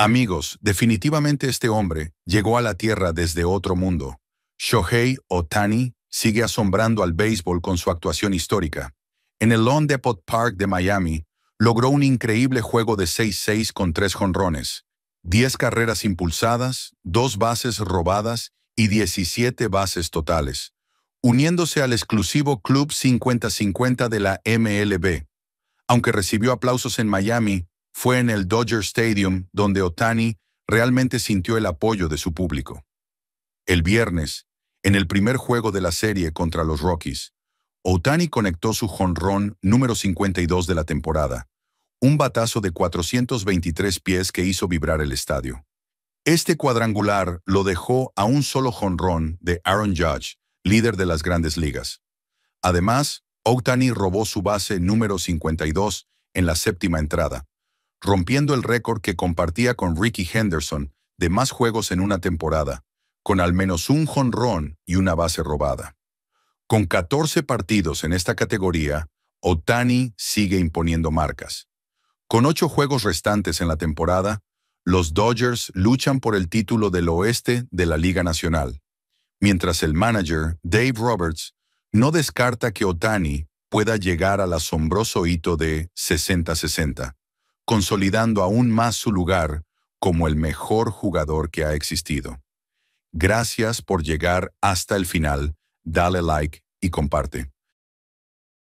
Amigos, definitivamente este hombre llegó a la Tierra desde otro mundo. Shohei Otani sigue asombrando al béisbol con su actuación histórica. En el Lawn Depot Park de Miami, logró un increíble juego de 6-6 con tres jonrones, 10 carreras impulsadas, 2 bases robadas y 17 bases totales, uniéndose al exclusivo Club 50-50 de la MLB. Aunque recibió aplausos en Miami, fue en el Dodger Stadium donde Otani realmente sintió el apoyo de su público. El viernes, en el primer juego de la serie contra los Rockies, Otani conectó su jonrón número 52 de la temporada, un batazo de 423 pies que hizo vibrar el estadio. Este cuadrangular lo dejó a un solo jonrón de Aaron Judge, líder de las grandes ligas. Además, Otani robó su base número 52 en la séptima entrada, rompiendo el récord que compartía con Ricky Henderson de más juegos en una temporada, con al menos un jonrón y una base robada. Con 14 partidos en esta categoría, Otani sigue imponiendo marcas. Con ocho juegos restantes en la temporada, los Dodgers luchan por el título del oeste de la Liga Nacional, mientras el manager, Dave Roberts, no descarta que Otani pueda llegar al asombroso hito de 60-60, consolidando aún más su lugar como el mejor jugador que ha existido. Gracias por llegar hasta el final, dale like y comparte.